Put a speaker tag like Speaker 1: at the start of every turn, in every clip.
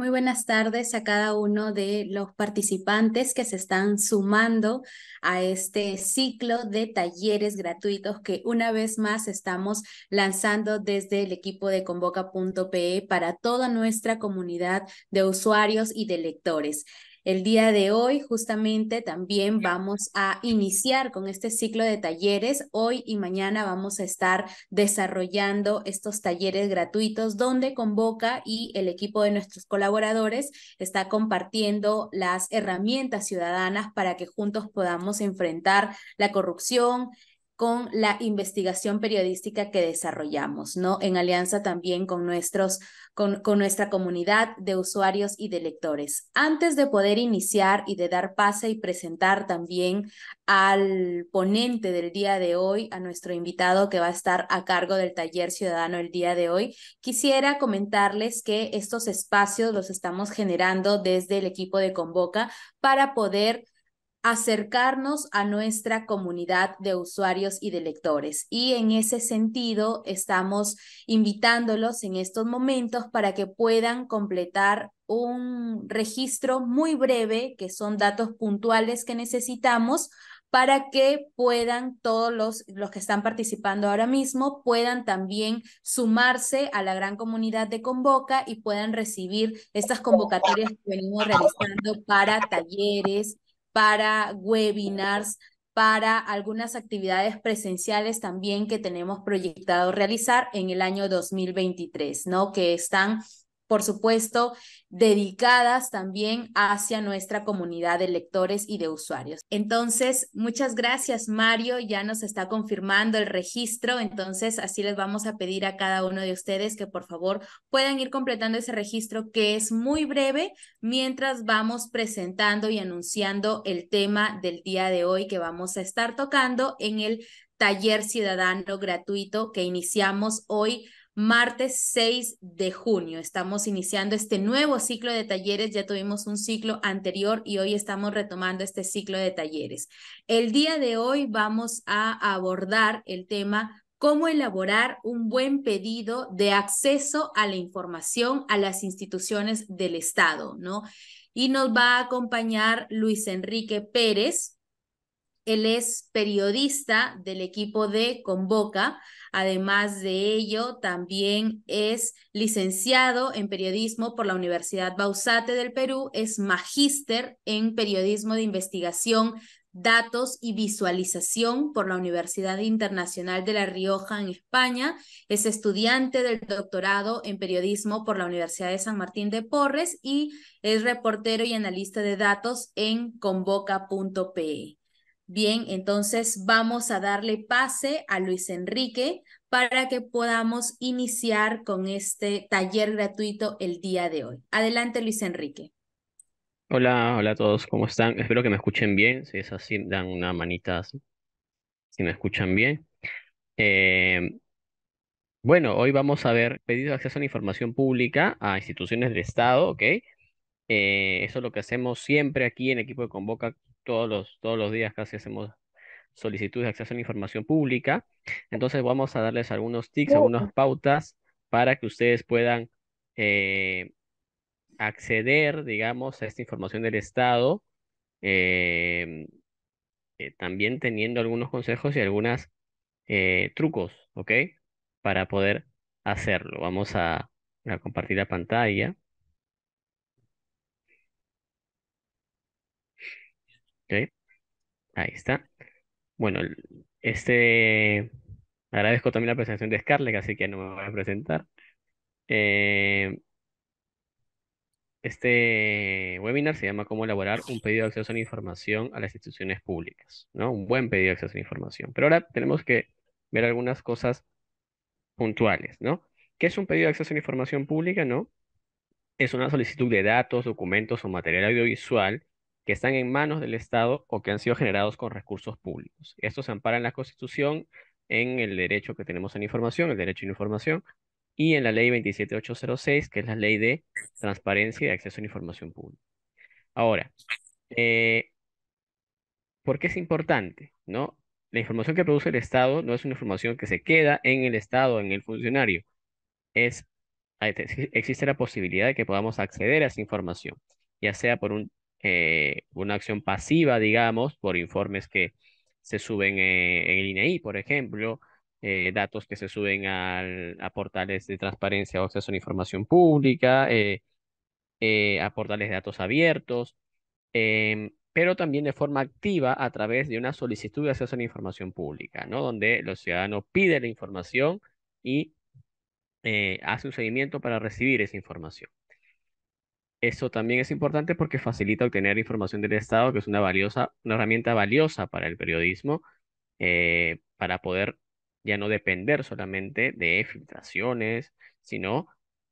Speaker 1: Muy buenas tardes a cada uno de los participantes que se están sumando a este ciclo de talleres gratuitos que una vez más estamos lanzando desde el equipo de convoca.pe para toda nuestra comunidad de usuarios y de lectores. El día de hoy justamente también vamos a iniciar con este ciclo de talleres. Hoy y mañana vamos a estar desarrollando estos talleres gratuitos donde Convoca y el equipo de nuestros colaboradores está compartiendo las herramientas ciudadanas para que juntos podamos enfrentar la corrupción, con la investigación periodística que desarrollamos, ¿no? En alianza también con, nuestros, con, nuestra comunidad de usuarios y de lectores. Antes de poder iniciar y de dar pase y presentar también al ponente del día de hoy, a nuestro invitado que va a estar a cargo del taller ciudadano el día de hoy, quisiera comentarles que estos espacios los estamos generando desde el equipo de Convoca para poder acercarnos a nuestra comunidad de usuarios y de lectores. Y en ese sentido, estamos invitándolos en estos momentos para que puedan completar un registro muy breve, que son datos puntuales que necesitamos para que puedan todos los, que están participando ahora mismo puedan también sumarse a la gran comunidad de Convoca y puedan recibir estas convocatorias que venimos realizando para talleres, para webinars, para algunas actividades presenciales también que tenemos proyectado realizar en el año 2023, ¿no? Que están por supuesto, dedicadas también hacia nuestra comunidad de lectores y de usuarios. Entonces, muchas gracias, Mario. Ya nos está confirmando el registro. Entonces, así les vamos a pedir a cada uno de ustedes que por favor puedan ir completando ese registro que es muy breve mientras vamos presentando y anunciando el tema del día de hoy que vamos a estar tocando en el taller ciudadano gratuito que iniciamos hoy martes 6 de junio. Estamos iniciando este nuevo ciclo de talleres. Ya tuvimos un ciclo anterior y hoy estamos retomando este ciclo de talleres. El día de hoy vamos a abordar el tema cómo elaborar un buen pedido de acceso a la información a las instituciones del Estado, ¿no? Y nos va a acompañar Luis Enrique Pérez. Él es periodista del equipo de Convoca Además de ello, también es licenciado en periodismo por la Universidad Bausate del Perú, es magíster en periodismo de investigación Datos y Visualización por la Universidad Internacional de La Rioja en España. Es estudiante del doctorado en Periodismo por la Universidad de San Martín de Porres y es reportero y analista de datos en convoca.pe. Bien, entonces vamos a darle pase a Luis Enrique para que podamos iniciar con este taller gratuito el día de hoy. Adelante, Luis Enrique.
Speaker 2: Hola, hola a todos, ¿cómo están? Espero que me escuchen bien. Si es así, dan una manita así. si me escuchan bien. Eh, bueno, hoy vamos a ver pedido de acceso a la información pública a instituciones del Estado, ¿ok? Eh, eso es lo que hacemos siempre aquí en equipo de Convoca todos los, todos los días casi hacemos solicitudes de acceso a la información pública. Entonces vamos a darles algunos tips, algunas pautas para que ustedes puedan eh, acceder, digamos, a esta información del Estado, em, eh, también teniendo algunos consejos y algunos eh, trucos, ¿ok? Para poder hacerlo. Vamos a, a compartir la pantalla. Ahí está. Bueno, este agradezco también la presentación de Scarlett, así que no me voy a presentar. Eh, este webinar se llama Cómo elaborar un pedido de acceso a la información a las instituciones públicas, ¿no? Un buen pedido de acceso a la información. Pero ahora tenemos que ver algunas cosas puntuales, ¿no? ¿Qué es un pedido de acceso a la información pública, no? Es una solicitud de datos, documentos o material audiovisual que están en manos del Estado o que han sido generados con recursos públicos. Esto se ampara en la Constitución, en el derecho que tenemos a la información, el derecho a la información, y en la ley 27806, que es la ley de transparencia y acceso a la información pública. Ahora, eh, ¿por qué es importante? ¿no? La información que produce el Estado no es una información que se queda en el Estado, en el funcionario. existe la posibilidad de que podamos acceder a esa información, ya sea por un eh, una acción pasiva, digamos, por informes que se suben eh, en el INEI, e por ejemplo, eh, datos que se suben al, a portales de transparencia o acceso a la información pública, a portales de datos abiertos, em, pero también de forma activa a través de una solicitud de acceso a la información pública, ¿no? Donde los ciudadanos piden la información y hace un seguimiento para recibir esa información. Eso también es importante porque facilita obtener información del Estado, que es una, valiosa, una herramienta valiosa para el periodismo, eh, para poder ya no depender solamente de filtraciones, sino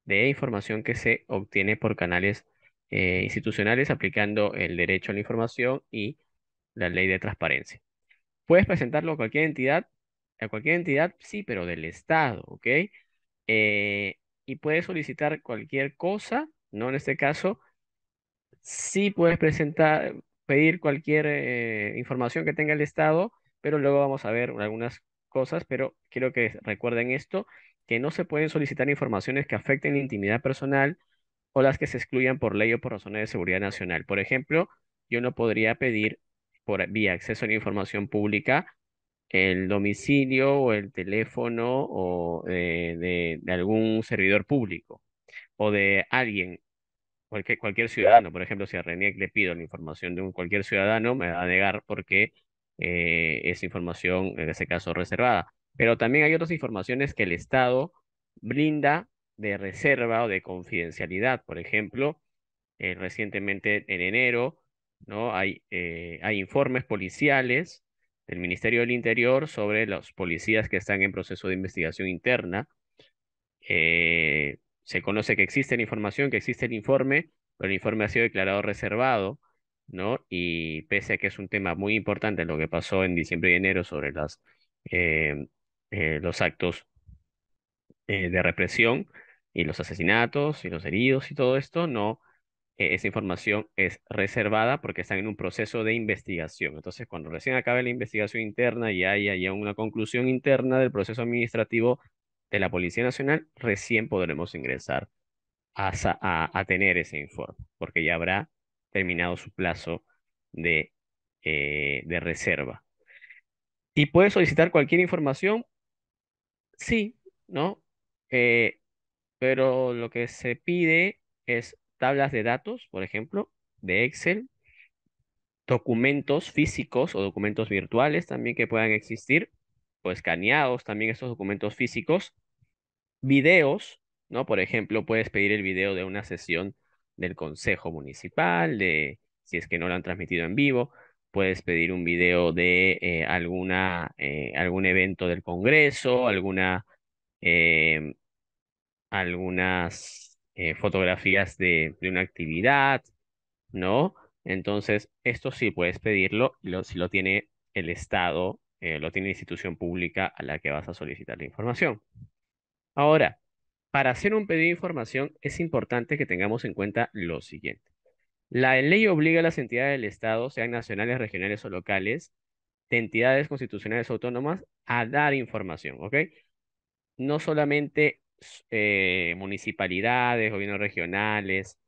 Speaker 2: de información que se obtiene por canales eh, institucionales aplicando el derecho a la información y la ley de transparencia. Puedes presentarlo a cualquier entidad, a cualquier entidad, sí, pero del Estado, ¿ok? Eh, y puedes solicitar cualquier cosa ¿no? En este caso, sí puedes presentar, pedir cualquier eh, información que tenga el Estado, pero luego vamos a ver algunas cosas, pero quiero que recuerden esto, que no se pueden solicitar informaciones que afecten la intimidad personal o las que se excluyan por ley o por razones de seguridad nacional. Por ejemplo, yo no podría pedir por vía acceso a la información pública el domicilio o el teléfono o eh, de algún servidor público o de alguien, cualquier, cualquier ciudadano, por ejemplo, si a RENIEC le pido la información de un cualquier ciudadano, me va a negar porque eh, es información, en ese caso, reservada. Pero también hay otras informaciones que el Estado brinda de reserva o de confidencialidad. Por ejemplo, eh, recientemente en enero, ¿no? Hay, eh, hay informes policiales del Ministerio del Interior sobre los policías que están en proceso de investigación interna se conoce que existe la información, que existe el informe, pero el informe ha sido declarado reservado, ¿no? Y pese a que es un tema muy importante lo que pasó en diciembre y enero sobre las, eh, eh, los actos eh, de represión y los asesinatos y los heridos y todo esto, no, e-, esa información es reservada porque están en un proceso de investigación. Entonces, cuando recién acabe la investigación interna y haya ya una conclusión interna del proceso administrativo, de la Policía Nacional, recién podremos ingresar a, tener ese informe, porque ya habrá terminado su plazo de, eh, reserva. ¿Y puede solicitar cualquier información? Sí, ¿no? Eh, pero lo que se pide es tablas de datos, por ejemplo, de Excel, documentos físicos o documentos virtuales también que puedan existir, o escaneados también estos documentos físicos, videos, ¿no? Por ejemplo, puedes pedir el video de una sesión del Consejo Municipal, de si es que no lo han transmitido en vivo, puedes pedir un video de eh, alguna, eh, algún evento del Congreso, alguna, em, algunas eh, fotografías de, una actividad, ¿no? Entonces, esto sí puedes pedirlo si lo tiene el Estado eh, lo tiene la institución pública a la que vas a solicitar la información. Ahora, para hacer un pedido de información es importante que tengamos en cuenta lo siguiente. La ley obliga a las entidades del Estado, sean nacionales, regionales o locales, de entidades constitucionales autónomas, a dar información, ¿ok? No solamente eh, municipalidades, gobiernos regionales,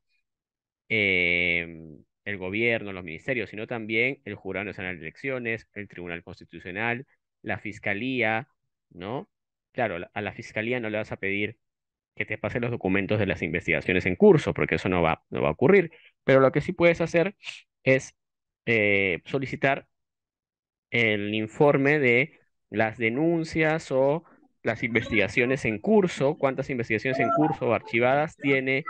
Speaker 2: eh, el gobierno, los ministerios, sino también el Jurado Nacional de Elecciones, el Tribunal Constitucional, la Fiscalía, ¿no? Claro, a la Fiscalía no le vas a pedir que te pase los documentos de las investigaciones en curso, porque eso no va, no va a ocurrir. Pero lo que sí puedes hacer es eh, solicitar el informe de las denuncias o las investigaciones en curso, cuántas investigaciones en curso o archivadas tiene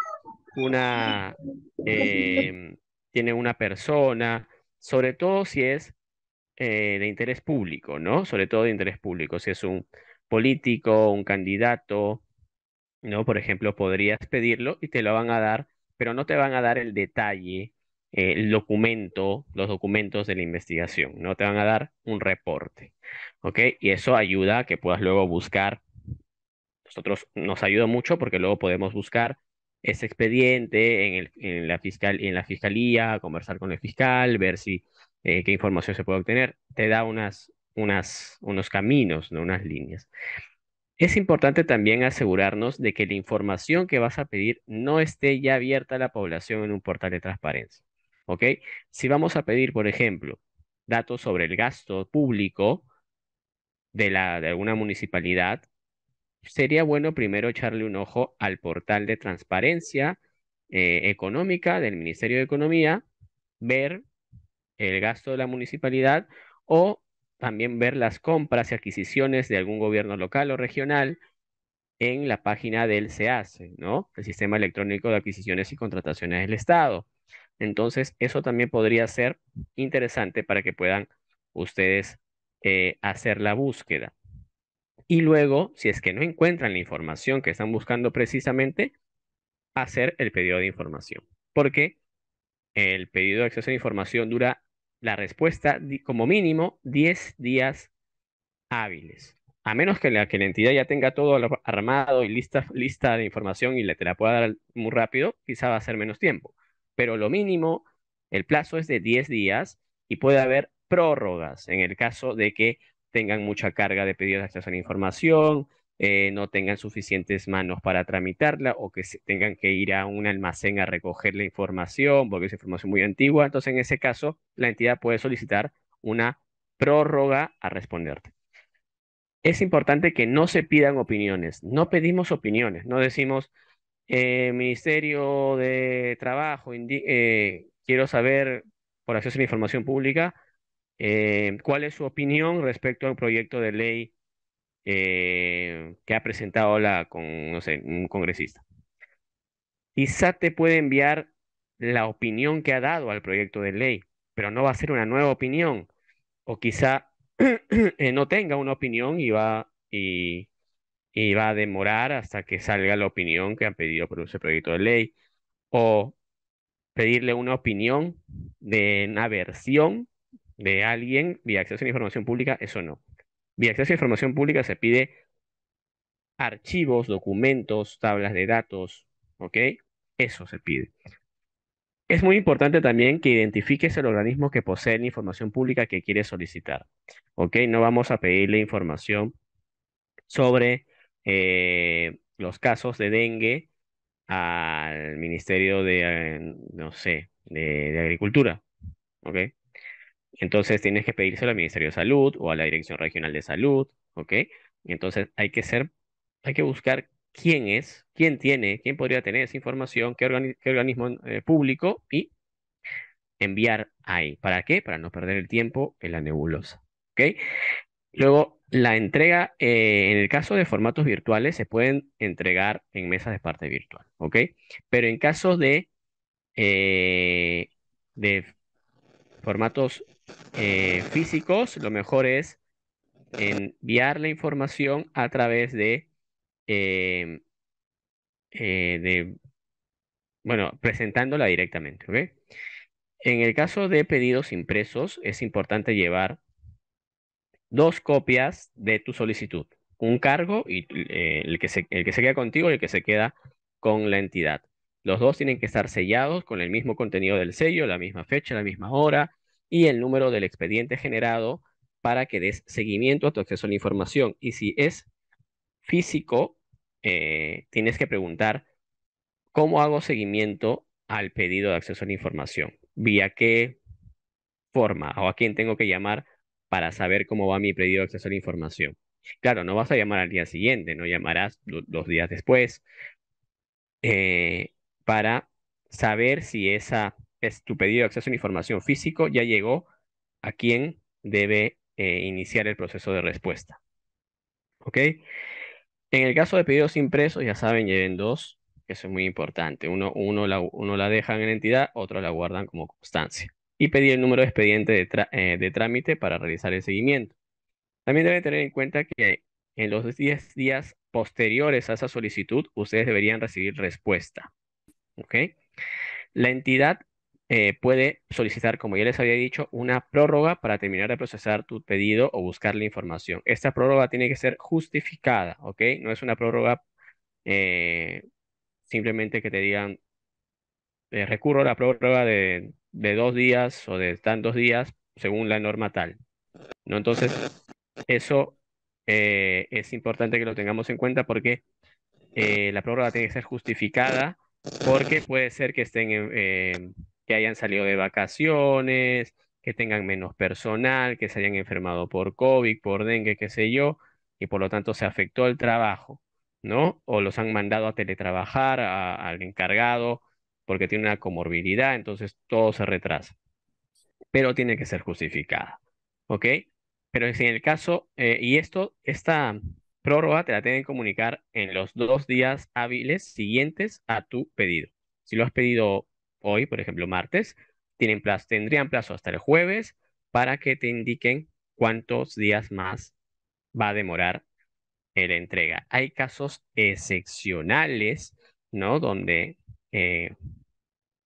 Speaker 2: una, eh, tiene una persona, sobre todo si es eh, de interés público, ¿no? Sobre todo de interés público, si es un político, un candidato, ¿no? Por ejemplo, podrías pedirlo y te lo van a dar, pero no te van a dar el detalle, eh, el documento, los documentos de la investigación, ¿no? Te van a dar un reporte, ¿ok? Y eso ayuda a que puedas luego buscar. Nosotros nos ayuda mucho porque luego podemos buscar ese expediente en, el, en, la fiscal, en la fiscalía, conversar con el fiscal, ver si eh, qué información se puede obtener, te da unas, unas, unos caminos, ¿no? unas líneas. Es importante también asegurarnos de que la información que vas a pedir no esté ya abierta a la población en un portal de transparencia. ¿Ok? Si vamos a pedir, por ejemplo, datos sobre el gasto público de, la, de alguna municipalidad, sería bueno primero echarle un ojo al portal de transparencia eh, económica del Ministerio de Economía, ver el gasto de la municipalidad o también ver las compras y adquisiciones de algún gobierno local o regional en la página del SEACE, ¿no? El Sistema Electrónico de Adquisiciones y Contrataciones del Estado. Entonces, eso también podría ser interesante para que puedan ustedes eh, hacer la búsqueda. Y luego, si es que no encuentran la información que están buscando precisamente, hacer el pedido de información. Porque el pedido de acceso a información dura la respuesta como mínimo 10 días hábiles. A menos que la, entidad ya tenga todo armado y lista, lista de información y le, te la pueda dar muy rápido, quizá va a ser menos tiempo. Pero lo mínimo, el plazo es de 10 días y puede haber prórrogas en el caso de que tengan mucha carga de pedidos de acceso a la información, eh, no tengan suficientes manos para tramitarla o que tengan que ir a un almacén a recoger la información porque es información muy antigua. Entonces, en ese caso, la entidad puede solicitar una prórroga a responderte. Es importante que no se pidan opiniones, no pedimos opiniones, no decimos, eh, Ministerio de Trabajo, eh, quiero saber por acceso a la información pública eh, ¿Cuál es su opinión respecto al proyecto de ley eh, que ha presentado la un congresista? Quizá te puede enviar la opinión que ha dado al proyecto de ley, pero no va a ser una nueva opinión. O quizá eh, no tenga una opinión y va, y va a demorar hasta que salga la opinión que han pedido por ese proyecto de ley. O pedirle una opinión de una versión de alguien vía acceso a información pública, eso no. Vía acceso a información pública se pide archivos, documentos, tablas de datos, ¿ok? Eso se pide. Es muy importante también que identifiques el organismo que posee la información pública que quieres solicitar, ¿ok? No vamos a pedirle información sobre eh, los casos de dengue al Ministerio de, eh, no sé, de Agricultura, ¿ok? Entonces tienes que pedírselo al Ministerio de Salud o a la Dirección Regional de Salud, ¿ok? Entonces hay que ser, hay que buscar quién es, quién tiene, quién podría tener esa información, qué, organismo eh, público y enviar ahí. ¿Para qué? Para no perder el tiempo en la nebulosa, ¿ok? Luego, la entrega, eh, en el caso de formatos virtuales, se pueden entregar en mesas de parte virtual, ¿ok? Pero en caso de, eh, de formatos eh, físicos, lo mejor es enviar la información a través de, em, eh, bueno, presentándola directamente. En el caso de pedidos impresos, es importante llevar dos copias de tu solicitud, un cargo y eh, el, que el que se queda contigo y el que se queda con la entidad. Los dos tienen que estar sellados con el mismo contenido del sello, la misma fecha, la misma hora, y el número del expediente generado para que des seguimiento a tu acceso a la información. Y si es físico, eh, tienes que preguntar cómo hago seguimiento al pedido de acceso a la información, vía qué forma o a quién tengo que llamar para saber cómo va mi pedido de acceso a la información. Claro, no vas a llamar al día siguiente, no llamarás los días después eh, para saber si esa es tu pedido de acceso a información físico ya llegó a quien debe eh, iniciar el proceso de respuesta. ¿Ok? En el caso de pedidos impresos, ya saben, lleven dos, eso es muy importante. Uno, uno, la, dejan en la entidad, otro la guardan como constancia. Y pedir el número de expediente de, eh, de trámite para realizar el seguimiento. También deben tener en cuenta que en los 10 días posteriores a esa solicitud, ustedes deberían recibir respuesta. ¿Ok? La entidad eh, puede solicitar, como ya les había dicho, una prórroga para terminar de procesar tu pedido o buscar la información. Esta prórroga tiene que ser justificada, ¿ok? No es una prórroga eh, simplemente que te digan, eh, recurro a la prórroga de, dos días o de tantos días según la norma tal. ¿No? Entonces, eso es importante que lo tengamos en cuenta porque la prórroga tiene que ser justificada porque puede ser que estén... en hayan salido de vacaciones, que tengan menos personal, que se hayan enfermado por COVID, por dengue, qué sé yo, y por lo tanto se afectó el trabajo, ¿no? O los han mandado a teletrabajar al encargado porque tiene una comorbilidad, entonces todo se retrasa. Pero tiene que ser justificada, ¿ok? Pero si en el caso, eh, y esto, esta prórroga te la tienen que comunicar en los dos días hábiles siguientes a tu pedido. Si lo has pedido hoy, por ejemplo, martes, tienen plazo, tendrían plazo hasta el jueves para que te indiquen cuántos días más va a demorar la entrega. Hay casos excepcionales, ¿no? Donde eh,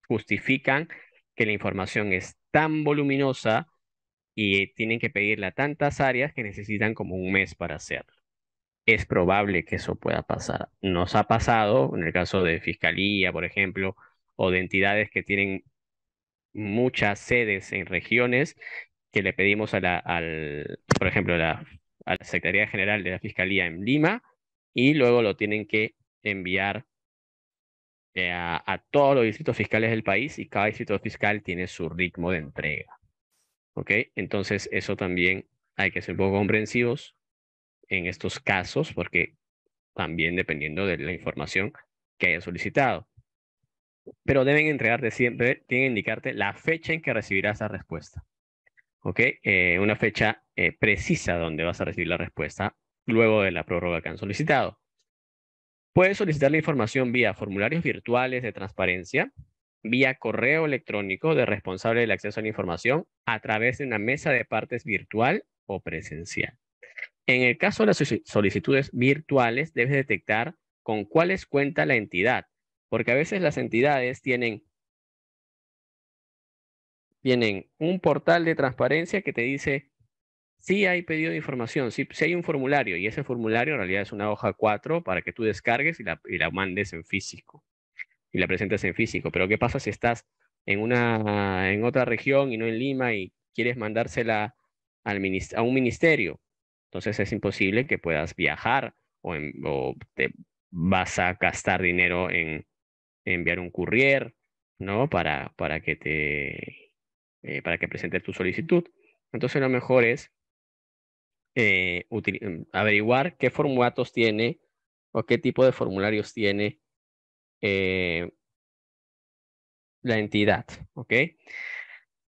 Speaker 2: justifican que la información es tan voluminosa y eh, tienen que pedirla tantas áreas que necesitan como un mes para hacerlo. Es probable que eso pueda pasar. Nos ha pasado en el caso de Fiscalía, por ejemplo, o de entidades que tienen muchas sedes en regiones que le pedimos a la, al, por ejemplo, a la Secretaría General de la Fiscalía en Lima y luego lo tienen que enviar eh, a, todos los distritos fiscales del país y cada distrito fiscal tiene su ritmo de entrega. ¿Ok? Entonces eso también hay que ser un poco comprensivos en estos casos porque también dependiendo de la información que haya solicitado pero deben entregarte siempre, tienen indicarte la fecha en que recibirás la respuesta. ¿Ok? Eh, una fecha eh, precisa donde vas a recibir la respuesta luego de la prórroga que han solicitado. Puedes solicitar la información vía formularios virtuales de transparencia, vía correo electrónico de responsable del acceso a la información, a través de una mesa de partes virtual o presencial. En el caso de las solicitudes virtuales, debes detectar con cuáles cuenta la entidad porque a veces las entidades tienen, tienen un portal de transparencia que te dice si hay pedido de información, si, hay un formulario, y ese formulario en realidad es una hoja 4 para que tú descargues y la, y la mandes en físico, y la presentes en físico. Pero ¿qué pasa si estás en, una, en otra región y no en Lima y quieres mandársela a un ministerio? Entonces es imposible que puedas viajar o, o te vas a gastar dinero en, enviar un courier, ¿no? Para, para que te eh, para que presentes tu solicitud. Entonces lo mejor es eh, mm, averiguar qué formatos tiene o qué tipo de formularios tiene eh, la entidad, ¿ok?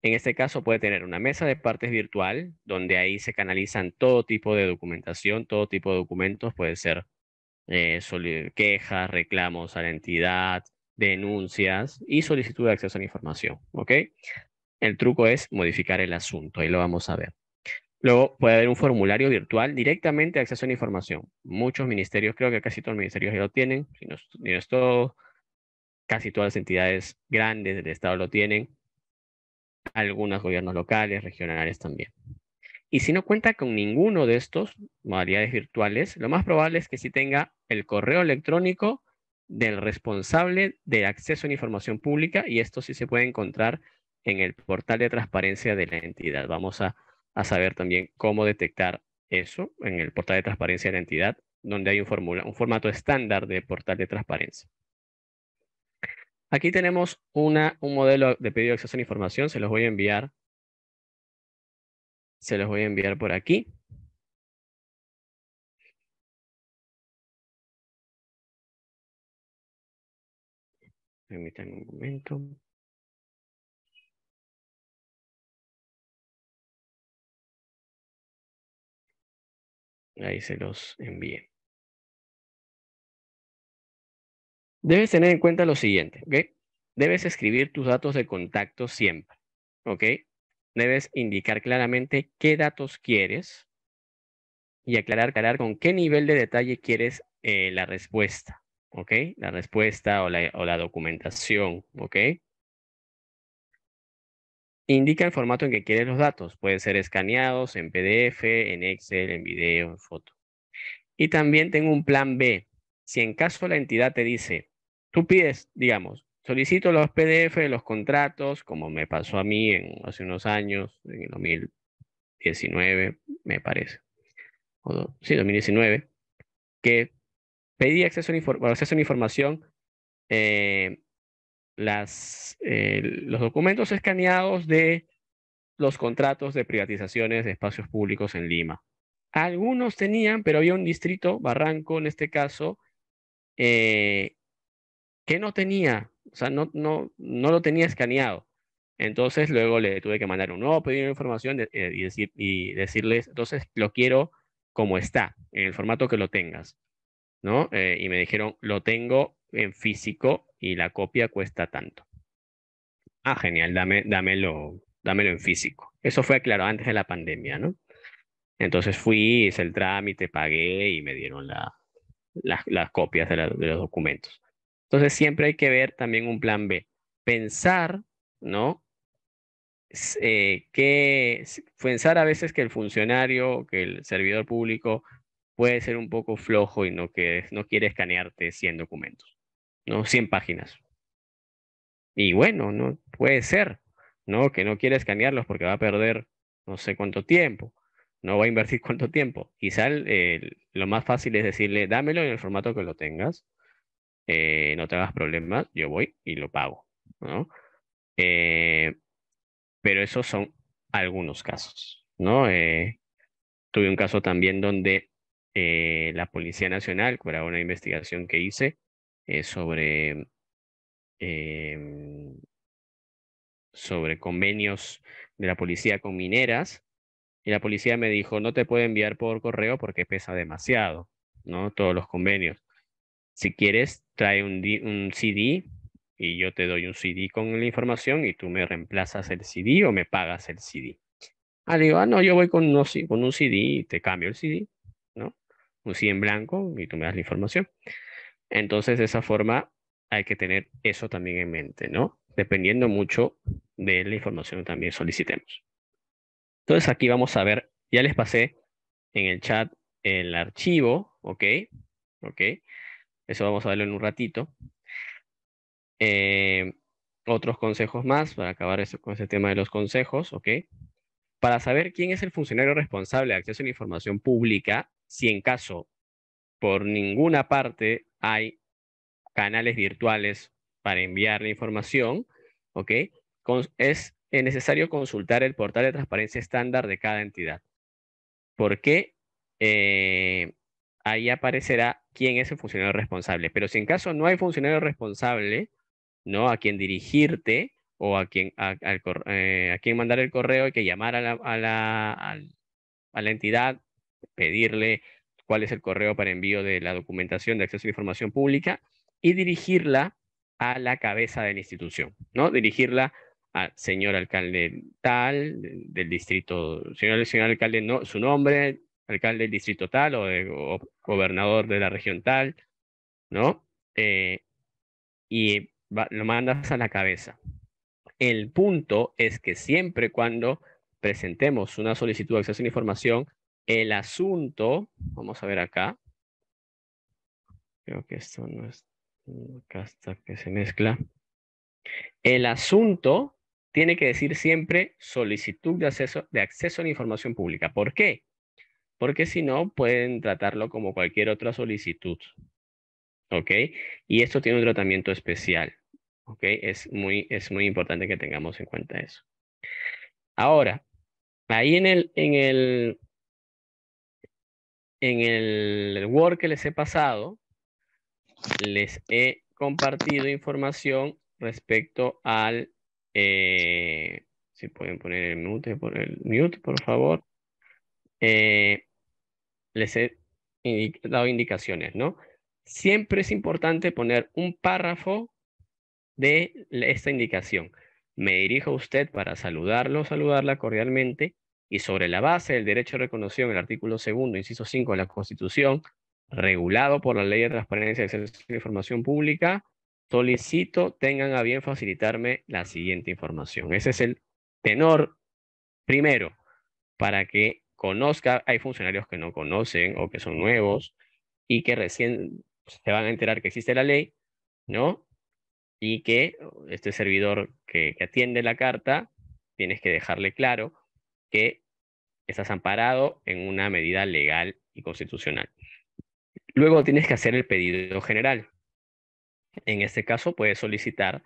Speaker 2: En este caso puede tener una mesa de partes virtual, donde ahí se canalizan todo tipo de documentación, todo tipo de documentos, puede ser quejas, reclamos a la entidad, denuncias y solicitud de acceso a la información. ¿Ok? El truco es modificar el asunto, ahí lo vamos a ver. Luego puede haber un formulario virtual directamente de acceso a la información. Muchos ministerios, creo que casi todos los ministerios ya lo tienen, si no, es todo, casi todas las entidades grandes del Estado lo tienen, algunos gobiernos locales, regionales también. Y si no cuenta con ninguno de estos modalidades virtuales, lo más probable es que si tenga el correo electrónico del responsable de acceso a información pública y esto sí se puede encontrar en el portal de transparencia de la entidad. Vamos a, saber también cómo detectar eso en el portal de transparencia de la entidad, donde hay un, un formato estándar de portal de transparencia. Aquí tenemos un modelo de pedido de acceso a información, se los voy a enviar. Se los voy a enviar por aquí.
Speaker 3: Permítanme un momento. Ahí se los envíe
Speaker 2: Debes tener en cuenta lo siguiente, Debes escribir tus datos de contacto siempre, Debes indicar claramente qué datos quieres y aclarar, con qué nivel de detalle quieres eh, la respuesta. ¿ok? La respuesta o la, documentación, ¿ok? Indica el formato en que quieres los datos. Pueden ser escaneados en PDF, en Excel, en video, en foto. Y también tengo un plan B. Si en caso la entidad te dice, tú pides, digamos, solicito los PDF de los contratos, como me pasó a mí hace unos años, en el 2019, me parece. O, sí, 2019, que pedí acceso a, información, eh, eh, los documentos escaneados de los contratos de privatizaciones de espacios públicos en Lima. Algunos tenían, pero había un distrito, Barranco en este caso, eh, que no tenía, o sea, no, lo tenía escaneado. Entonces luego le tuve que mandar un nuevo pedido de información y decirles, entonces lo quiero como está, en el formato que lo tengas. ¿no? Eh, y me dijeron, lo tengo en físico y la copia cuesta tanto. Ah, genial, dame, dámelo, en físico. Eso fue, claro, antes de la pandemia, ¿no? Entonces fui, hice el trámite, pagué y me dieron las copias de, los documentos. Entonces siempre hay que ver también un plan B. Pensar, ¿no? Eh, que pensar a veces que el funcionario, que el servidor público puede ser un poco flojo y no, que, no quiere escanearte 100 documentos, ¿no? 100 páginas. Y bueno, no puede ser, ¿no? Que no quiere escanearlos porque va a perder no sé cuánto tiempo, no va a invertir cuánto tiempo. Quizá lo más fácil es decirle, dámelo en el formato que lo tengas, eh, no te hagas problemas, yo voy y lo pago, ¿no? Eh, pero esos son algunos casos, ¿no? Eh, tuve un caso también donde eh, la Policía Nacional para una investigación que hice eh, sobre, em, sobre convenios de la policía con mineras. Y la policía me dijo, no te puedo enviar por correo porque pesa demasiado, ¿no? Todos los convenios. Si quieres, trae un, CD y yo te doy un CD con la información y tú me reemplazas el CD o me pagas el CD. Ah, digo, ah, no, yo voy con, con un CD y te cambio el CD un sí en blanco y tú me das la información. Entonces, de esa forma, hay que tener eso también en mente, ¿no? Dependiendo mucho de la información que también solicitemos. Entonces, aquí vamos a ver, ya les pasé en el chat el archivo, ¿ok? ¿Ok? Eso vamos a verlo en un ratito. Eh, otros consejos más para acabar eso, con ese tema de los consejos, ¿ok? Para saber quién es el funcionario responsable de acceso a la información pública, si en caso por ninguna parte hay canales virtuales para enviar la información, ¿ok? es necesario consultar el portal de transparencia estándar de cada entidad. Porque eh, ahí aparecerá quién es el funcionario responsable. Pero si en caso no hay funcionario responsable, ¿no? A quién dirigirte o a quién eh, mandar el correo, hay que llamar a la entidad pedirle cuál es el correo para envío de la documentación de acceso a la información pública y dirigirla a la cabeza de la institución, ¿no? Dirigirla al señor alcalde tal, del distrito, señor, alcalde, no, su nombre, alcalde del distrito tal o, gobernador de la región tal, ¿no? Eh, y lo mandas a la cabeza. El punto es que siempre cuando presentemos una solicitud de acceso a la información, el asunto, vamos a ver acá, creo que esto no es, mm, acá está que se mezcla, el asunto tiene que decir siempre solicitud de acceso, de acceso a la información pública. ¿Por qué? Porque si no, pueden tratarlo como cualquier otra solicitud. ¿Ok? Y esto tiene un tratamiento especial. ¿Ok? Es muy, es muy importante que tengamos en cuenta eso. Ahora, ahí en el, en el, en el Word que les he pasado, les he compartido información respecto al... Eh, si pueden poner el mute, por, el mute, por favor. Eh, les he dado indicaciones, ¿no? Siempre es importante poner un párrafo de esta indicación. Me dirijo a usted para saludarlo, saludarla cordialmente y sobre la base del derecho reconocido en el artículo segundo, inciso 5 de la Constitución, regulado por la Ley de Transparencia y Acceso a la Información Pública, solicito tengan a bien facilitarme la siguiente información. Ese es el tenor primero, para que conozca, hay funcionarios que no conocen o que son nuevos y que recién se van a enterar que existe la ley, ¿no? Y que este servidor que, que atiende la carta, tienes que dejarle claro que estás amparado en una medida legal y constitucional. Luego tienes que hacer el pedido general. En este caso puedes solicitar,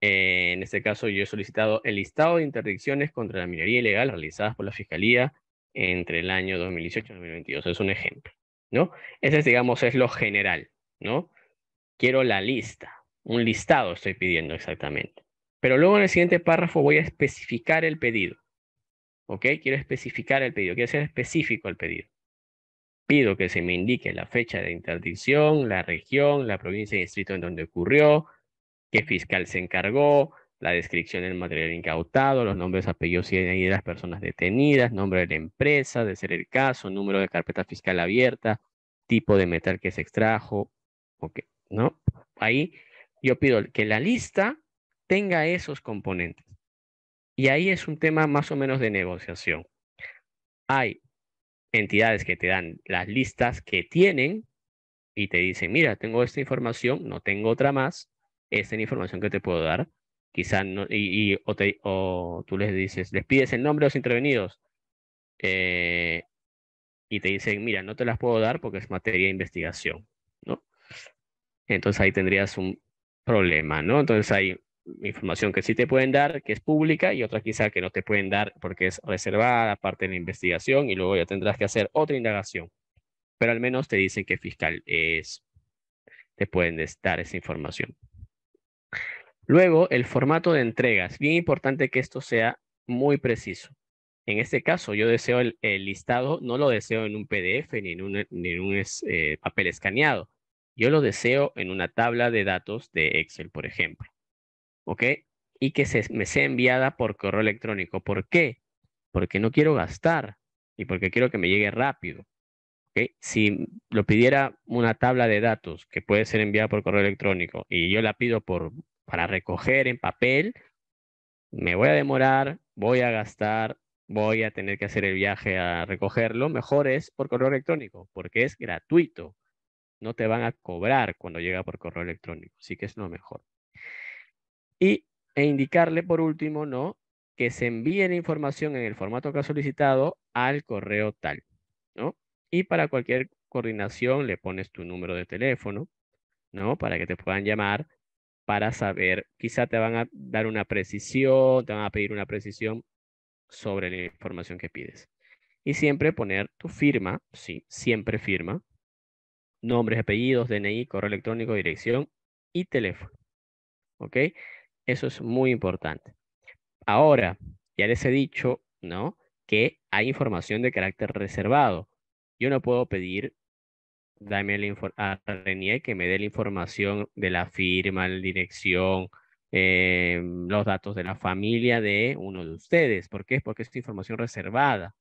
Speaker 2: eh, en este caso yo he solicitado el listado de interdicciones contra la minería ilegal realizadas por la Fiscalía entre el año 2018 y 2022. Es un ejemplo, ¿no? Ese, digamos, es lo general, ¿no? Quiero la lista, un listado estoy pidiendo exactamente. Pero luego en el siguiente párrafo voy a especificar el pedido. ¿ok? Quiero especificar el pedido, quiero ser específico el pedido. Pido que se me indique la fecha de interdicción, la región, la provincia y distrito en donde ocurrió, qué fiscal se encargó, la descripción del material incautado, los nombres, apellidos y de las personas detenidas, nombre de la empresa, de ser el caso, número de carpeta fiscal abierta, tipo de metal que se extrajo, ok, ¿no? Ahí yo pido que la lista tenga esos componentes. Y ahí es un tema más o menos de negociación. Hay entidades que te dan las listas que tienen y te dicen, mira, tengo esta información, no tengo otra más, esta es la información que te puedo dar. Quizá no, y, o, te, o, tú les dices, les pides el nombre de los intervenidos eh, y te dicen, mira, no te las puedo dar porque es materia de investigación, ¿no? Entonces ahí tendrías un problema, ¿no? Entonces ahí información que sí te pueden dar, que es pública, y otra quizá que no te pueden dar porque es reservada, parte de la investigación, y luego ya tendrás que hacer otra indagación. Pero al menos te dicen que fiscal es, te pueden dar esa información. Luego, el formato de entregas. Bien importante que esto sea muy preciso. En este caso, yo deseo el, listado, no lo deseo en un PDF ni en un, en un eh, papel escaneado. Yo lo deseo en una tabla de datos de Excel, por ejemplo. ¿ok? Y que se, me sea enviada por correo electrónico. ¿Por qué? Porque no quiero gastar y porque quiero que me llegue rápido. Ok Si lo pidiera una tabla de datos que puede ser enviada por correo electrónico y yo la pido por, para recoger en papel, me voy a demorar, voy a gastar, voy a tener que hacer el viaje a recogerlo. Mejor es por correo electrónico porque es gratuito. No te van a cobrar cuando llega por correo electrónico. Así que es lo mejor. Y, e indicarle por último, ¿no? Que se envíe la información en el formato que ha solicitado al correo tal, ¿no? Y para cualquier coordinación le pones tu número de teléfono, ¿no? Para que te puedan llamar para saber, quizá te van a dar una precisión, te van a pedir una precisión sobre la información que pides. Y siempre poner tu firma, sí, siempre firma, nombres, apellidos, DNI, correo electrónico, dirección y teléfono. ¿Ok? Eso es muy importante. Ahora, ya les he dicho, ¿no? Que hay información de carácter reservado. Yo no puedo pedir dame el a Renier que me dé la información de la firma, la dirección, eh, los datos de la familia de uno de ustedes. ¿Por qué? Porque es información reservada.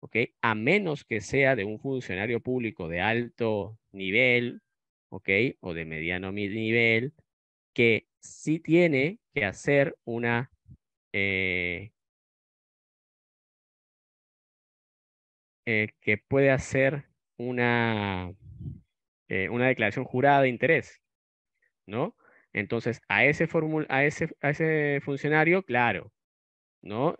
Speaker 2: ¿Ok? A menos que sea de un funcionario público de alto nivel, ¿ok? O de mediano nivel, que si tiene que hacer una... Eh, eh, que puede hacer una, eh, una declaración jurada de interés, ¿no? Entonces, a ese, a ese, a ese funcionario, claro, ¿no?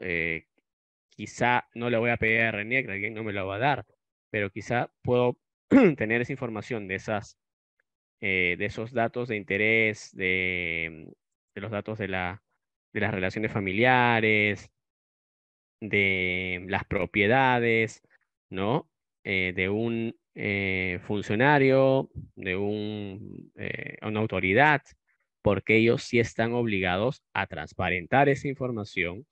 Speaker 2: quizá no le voy a pedir a René, que alguien no me lo va a dar, pero quizá puedo tener esa información de esas eh, de esos datos de interés, de, los datos de, la, de las relaciones familiares, de las propiedades, ¿no? Eh, de un eh, funcionario, de un, una autoridad, porque ellos sí están obligados a transparentar esa información,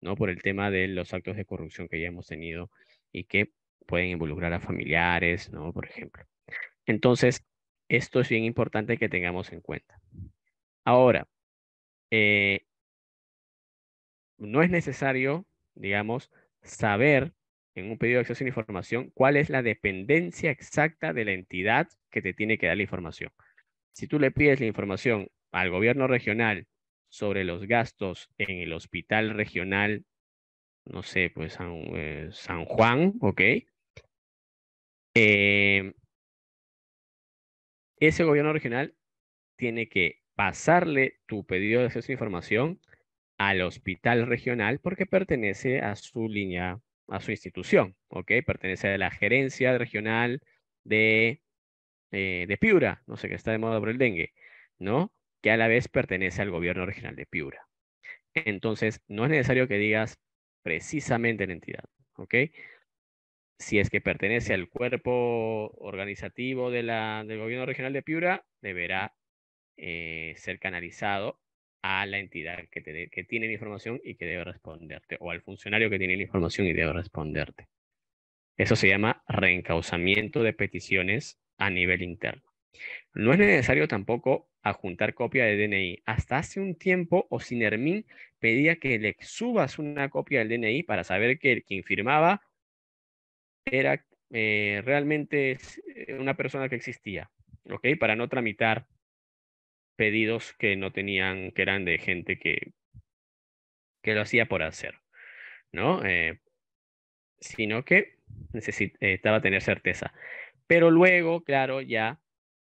Speaker 2: ¿no? Por el tema de los actos de corrupción que ya hemos tenido y que pueden involucrar a familiares, ¿no? Por ejemplo. Entonces, esto es bien importante que tengamos en cuenta. Ahora, eh, no es necesario, digamos, saber en un pedido de acceso a información cuál es la dependencia exacta de la entidad que te tiene que dar la información. Si tú le pides la información al gobierno regional sobre los gastos en el hospital regional, no sé, pues San, eh, San Juan, ¿ok? Eh, ese gobierno regional tiene que pasarle tu pedido de acceso a información al hospital regional porque pertenece a su línea, a su institución, ¿ok? Pertenece a la gerencia regional eh, de, Piura, no sé que está de moda por el dengue, ¿no? Que a la vez pertenece al gobierno regional de Piura. Entonces, no es necesario que digas precisamente la entidad, ¿ok? si es que pertenece al cuerpo organizativo del gobierno regional de Piura, deberá eh, ser canalizado a la entidad que, tiene la información y que debe responderte, o al funcionario que tiene la información y debe responderte. Eso se llama reencausamiento de peticiones a nivel interno. No es necesario tampoco adjuntar copia de DNI. Hasta hace un tiempo, Osinermin pedía que le subas una copia del DNI para saber que quien firmaba era eh, realmente eh, una persona que existía, ¿ok? Para no tramitar pedidos que no tenían, que eran de gente que, que lo hacía por hacer, ¿no? Eh, sino que necesitaba tener certeza. Pero luego, claro, ya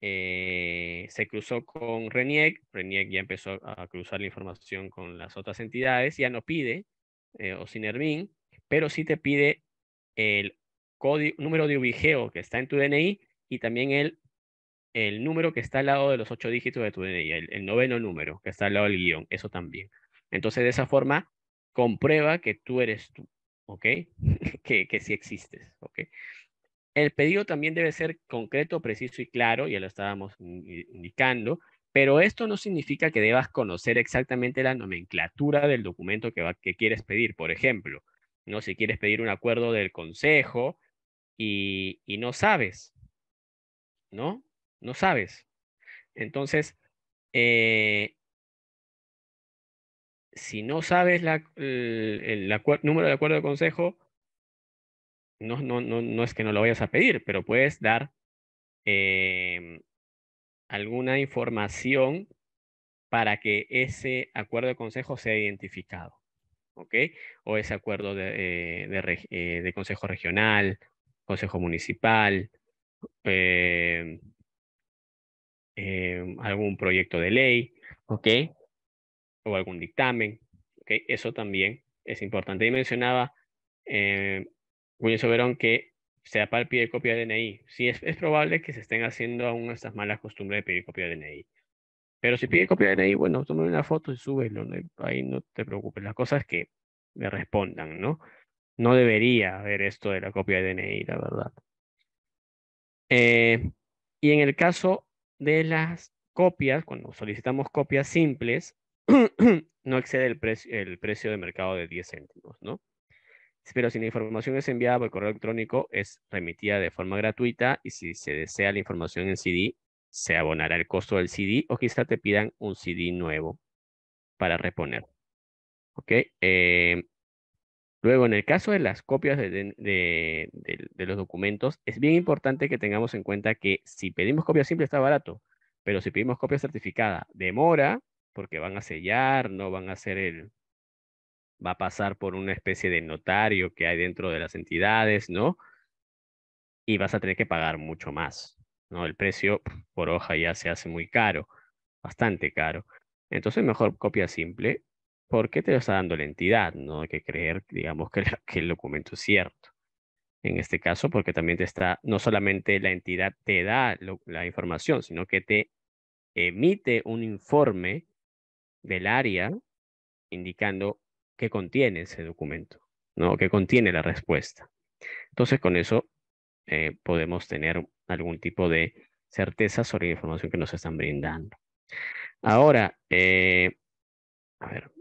Speaker 2: se cruzó con Renier, Renier ya empezó a cruzar la información con las otras entidades, ya no pide, o sin pero sí te pide el número de ubigeo que está en tu DNI y también el, el número que está al lado de los ocho dígitos de tu DNI, el, noveno número que está al lado del guión, eso también. Entonces, de esa forma, comprueba que tú eres tú, ¿ok? que, que existes, ¿ok? El pedido también debe ser concreto, preciso y claro, ya lo estábamos indicando, pero esto no significa que debas conocer exactamente la nomenclatura del documento que, que quieres pedir. Por ejemplo, ¿no? si quieres pedir un acuerdo del consejo, y, no sabes, ¿no? No sabes. Entonces, eh, si no sabes la, el, número de acuerdo de consejo, no, es que no lo vayas a pedir, pero puedes dar em, alguna información para que ese acuerdo de consejo sea identificado, ¿ok? O ese acuerdo de eh, eh, consejo regional consejo municipal, eh, eh, algún proyecto de ley, ¿ok? O algún dictamen, ¿ok? Eso también es importante. Y mencionaba eh, William Soberón que sea para el pie copia de DNI. Sí, es, probable que se estén haciendo aún estas malas costumbres de pedir copia de DNI. Pero si pide copia de DNI, bueno, toma una foto y súbelo, ahí no te preocupes. Las cosas que me respondan, ¿no? No debería haber esto de la copia de DNI, la verdad. Eh, y en el caso de las copias, cuando solicitamos copias simples, no excede el, el precio de mercado de 10 céntimos, ¿no? Pero si la información es enviada por correo electrónico, es remitida de forma gratuita y si se desea la información en CD, se abonará el costo del CD o quizá te pidan un CD nuevo para reponer. ¿Ok? Eh, Luego, en el caso de las copias de, los documentos, es bien importante que tengamos en cuenta que si pedimos copia simple está barato, pero si pedimos copia certificada, demora, porque van a sellar, no van a hacer el... va a pasar por una especie de notario que hay dentro de las entidades, ¿no? Y vas a tener que pagar mucho más, ¿no? El precio por hoja ya se hace muy caro, bastante caro. Entonces, mejor copia simple ¿Por qué te lo está dando la entidad, no hay que creer, digamos, que, que el documento es cierto. En este caso, porque también te está, no solamente la entidad te da la información, sino que te emite un informe del área indicando qué contiene ese documento, ¿no? qué contiene la respuesta. Entonces, con eso eh, podemos tener algún tipo de certeza sobre la información que nos están brindando. Ahora, eh, a ver,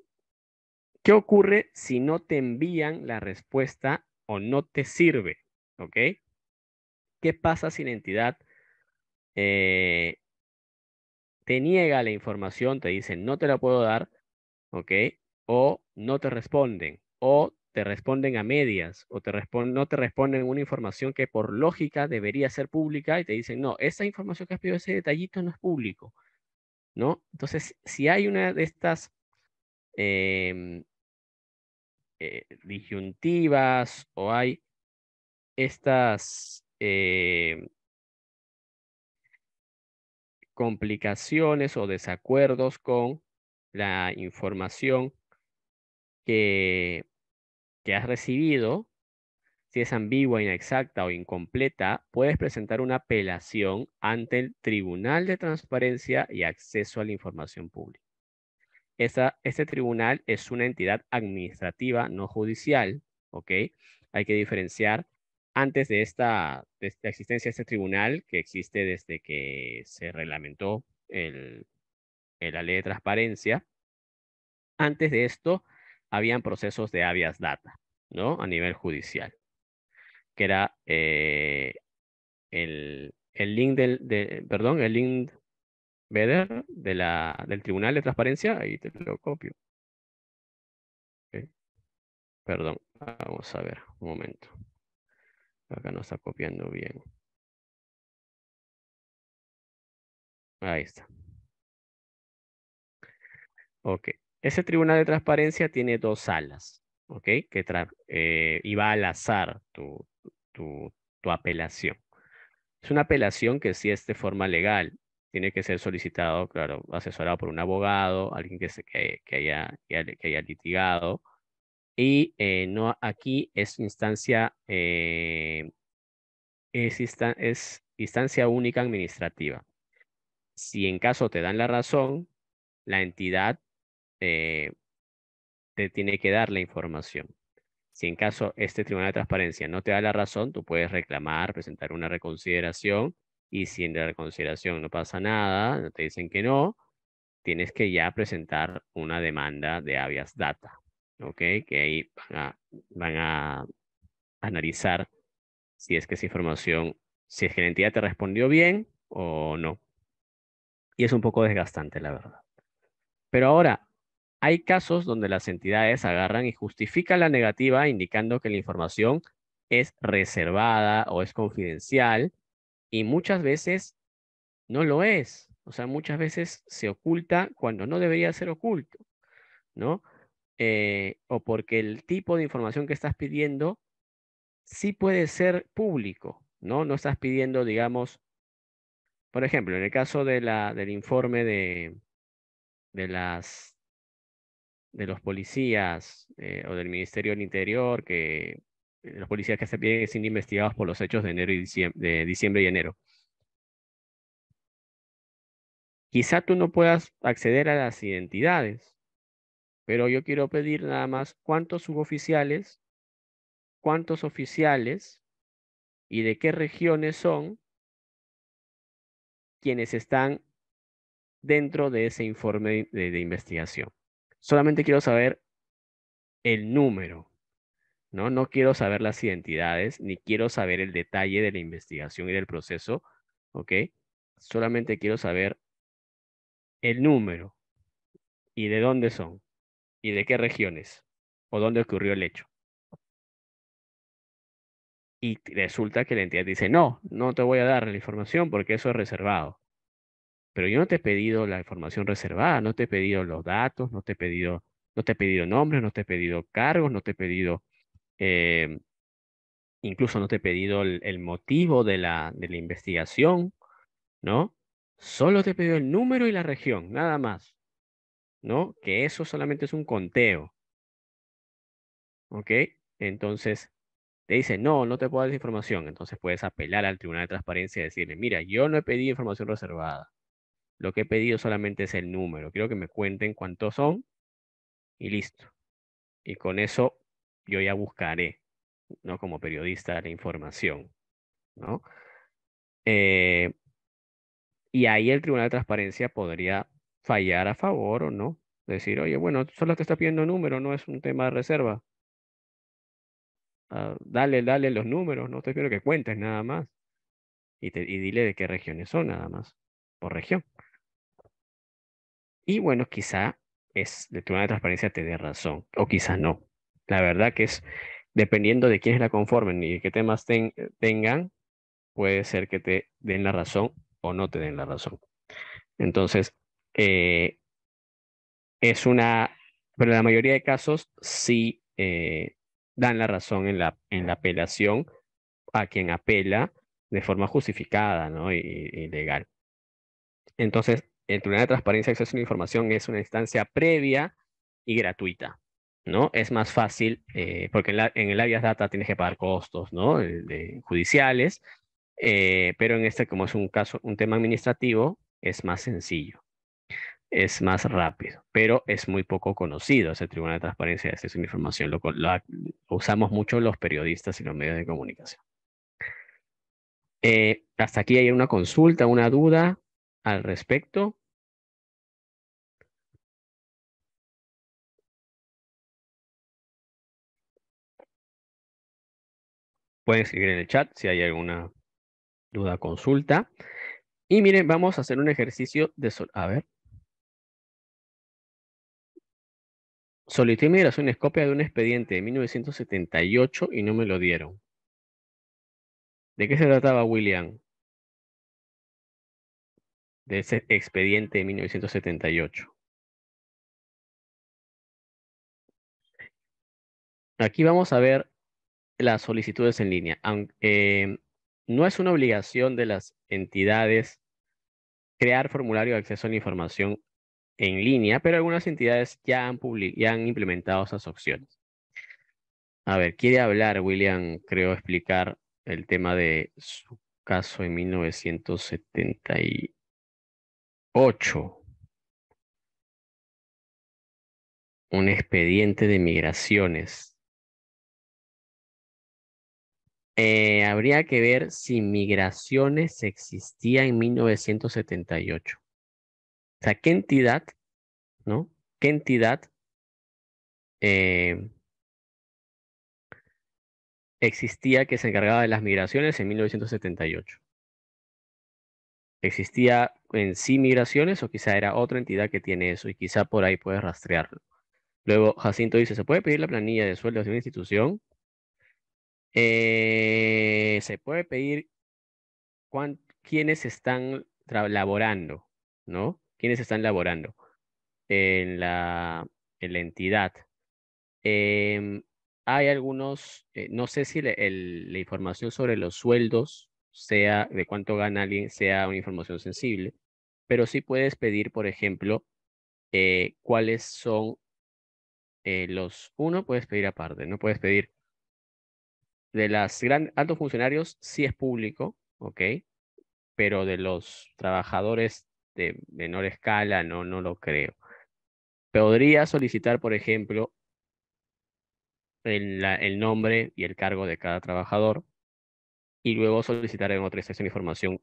Speaker 2: ¿Qué ocurre si no te envían la respuesta o no te sirve? ¿Ok? ¿Qué pasa si la entidad eh, te niega la información, te dicen no te la puedo dar, ¿ok? O no te responden, o te responden a medias, o te no te responden una información que por lógica debería ser pública y te dicen, no, esa información que has pedido, ese detallito no es público, ¿no? Entonces, si hay una de estas em, eh, disyuntivas o hay estas eh, complicaciones o desacuerdos con la información que, que has recibido, si es ambigua, inexacta o incompleta, puedes presentar una apelación ante el Tribunal de Transparencia y Acceso a la Información Pública este tribunal es una entidad administrativa, no judicial, ¿ok? Hay que diferenciar antes de esta, existencia de este tribunal, que existe desde que se reglamentó la ley de transparencia, antes de esto habían procesos de habeas data, ¿no? A nivel judicial, que era eh, el, link del, perdón, el link Beder de la, del Tribunal de Transparencia, ahí te lo copio. Okay. Perdón, vamos a ver,
Speaker 3: un momento. Acá no está copiando bien.
Speaker 2: Ahí está. Ok. Ese tribunal de transparencia tiene dos salas, ¿ok? Que tra eh, al azar tu, tu, tu, apelación. Es una apelación que sí es de forma legal tiene que ser solicitado, claro, asesorado por un abogado, alguien que, haya, que haya, litigado. Y eh, no, aquí es instancia, eh, es, instancia única administrativa. Si en caso te dan la razón, la entidad eh, te tiene que dar la información. Si en caso este Tribunal de Transparencia no te da la razón, tú puedes reclamar, presentar una reconsideración y si en la reconsideración no pasa nada, no te dicen que no, tienes que ya presentar una demanda de habeas data, ¿ok? Que ahí van a, van a analizar si es que esa información, si es que la entidad te respondió bien o no. Y es un poco desgastante, la verdad. Pero ahora, hay casos donde las entidades agarran y justifican la negativa indicando que la información es reservada o es confidencial y muchas veces no lo es. O sea, muchas veces se oculta cuando no debería ser oculto, ¿no? Eh, o porque el tipo de información que estás pidiendo sí puede ser público, ¿no? No estás pidiendo, digamos, por ejemplo, en el caso de la, del informe de, de, las, de los policías eh, o del Ministerio del Interior que eh, los policías que se piden sin investigados por los hechos de, enero y diciembre, de diciembre y enero. Quizá tú no puedas acceder a las identidades, pero yo quiero pedir nada más cuántos suboficiales, cuántos oficiales y de qué regiones son quienes están dentro de ese informe de investigación. Solamente quiero saber el número, ¿no? No quiero saber las identidades, ni quiero saber el detalle de la investigación y del proceso, ¿ok? Solamente quiero saber el número y de dónde son y de qué regiones o dónde ocurrió el hecho. Y resulta que la entidad dice, no, no te voy a dar la información porque eso es reservado. Pero yo no te he pedido la información reservada, no te he pedido los datos, no te he pedido, no te he pedido nombres, no te he pedido cargos, no te he pedido Em, incluso no te he pedido el, motivo de la, de la, investigación, ¿no? Solo te he pedido el número y la región, nada más, ¿no? Que eso solamente es un conteo. ¿Ok? Entonces, te dice, no, no te puedo dar esa información. Entonces puedes apelar al Tribunal de Transparencia y decirle, mira, yo no he pedido información reservada. Lo que he pedido solamente es el número. Quiero que me cuenten cuántos son y listo. Y con eso yo ya buscaré, ¿no? Como periodista, la información, ¿no? Eh, y ahí el Tribunal de Transparencia podría fallar a favor o no. Decir, oye, bueno, solo te está pidiendo números, no es un tema de reserva. Ah, dale, dale los números, no te quiero que cuentes nada más. Y, dile de qué regiones son nada más, por región. Y bueno, quizá es, el Tribunal de Transparencia te dé razón, o quizá no. La verdad que es, dependiendo de quiénes la conformen y de qué temas tengan, puede ser que te den la razón o no te den la razón. Entonces, eh, es una, pero en la mayoría de casos sí eh, dan la razón en la, en la apelación a quien apela de forma justificada ¿no? y, y legal. Entonces, el Tribunal de Transparencia y Acceso a la Información es una instancia previa y gratuita. ¿no? Es más fácil, eh, porque en, el Avias Data tienes que pagar costos, ¿no? Eh, de, judiciales, eh, pero en este, como es un caso, un tema administrativo, es más sencillo, es más rápido, pero es muy poco conocido ese Tribunal de Transparencia de Acceso a Información. Lo, usamos mucho los periodistas y los medios de comunicación. hasta aquí hay una consulta, una duda al respecto. Pueden escribir en el chat si hay alguna duda, consulta. Y miren, vamos a hacer un ejercicio de... Sol a ver. Solicité migración es copia de un expediente de 1978 y no me lo dieron. ¿De qué se trataba, William?
Speaker 3: De ese expediente de 1978.
Speaker 2: Aquí vamos a ver las solicitudes en línea. Eh, no es una obligación de las entidades crear formulario de acceso a la información en línea, pero algunas entidades ya han, ya han implementado esas opciones. A ver, quiere hablar, William, creo, explicar el tema de su caso en 1978. Un expediente de migraciones eh, habría que ver si migraciones existía en 1978. O sea, ¿qué entidad, no? ¿Qué entidad
Speaker 3: eh,
Speaker 2: existía que se encargaba de las migraciones en 1978? ¿Existía en sí migraciones o quizá era otra entidad que tiene eso y quizá por ahí puedes rastrearlo? Luego Jacinto dice, ¿se puede pedir la planilla de sueldos de una institución? Eh, se puede pedir quiénes están laborando, ¿no? Quiénes están laborando en la, en la entidad. Em, hay algunos, eh, no sé si la información sobre los sueldos, sea de cuánto gana alguien, sea una información sensible, pero sí puedes pedir, por ejemplo, eh, cuáles son los, uno puedes pedir aparte, no puedes pedir de los altos funcionarios sí es público, ¿ok? Pero de los trabajadores de menor escala no, no lo creo. Podría solicitar, por ejemplo, el, nombre y el cargo de cada trabajador y luego solicitar en otra sesión de información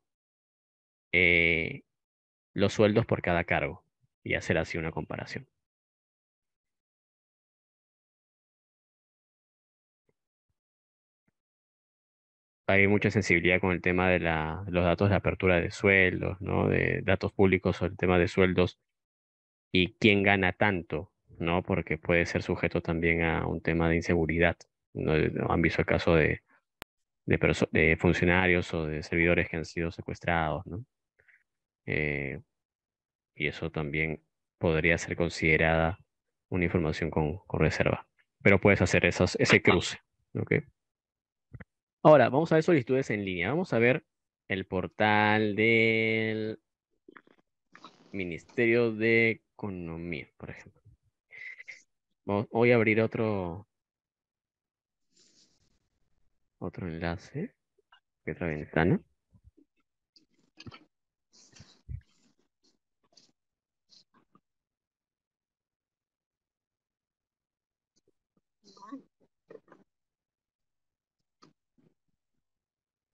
Speaker 2: eh, los sueldos por cada cargo y hacer así una comparación. hay mucha sensibilidad con el tema de los datos de apertura de sueldos, ¿no? de datos públicos sobre el tema de sueldos y quién gana tanto, ¿no? porque puede ser sujeto también a un tema de inseguridad. Han visto el caso de, funcionarios o de servidores que han sido secuestrados. ¿no? Eh, y eso también podría ser considerada una información con, reserva. Pero puedes hacer ese cruce. ¿okay? Ahora, vamos a ver solicitudes en línea. Vamos a ver el portal del Ministerio de Economía, por ejemplo. Voy a abrir otro, otro enlace, otra ventana.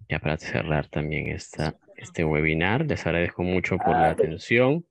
Speaker 2: Ya para cerrar también este webinar, les agradezco mucho por la ah, atención.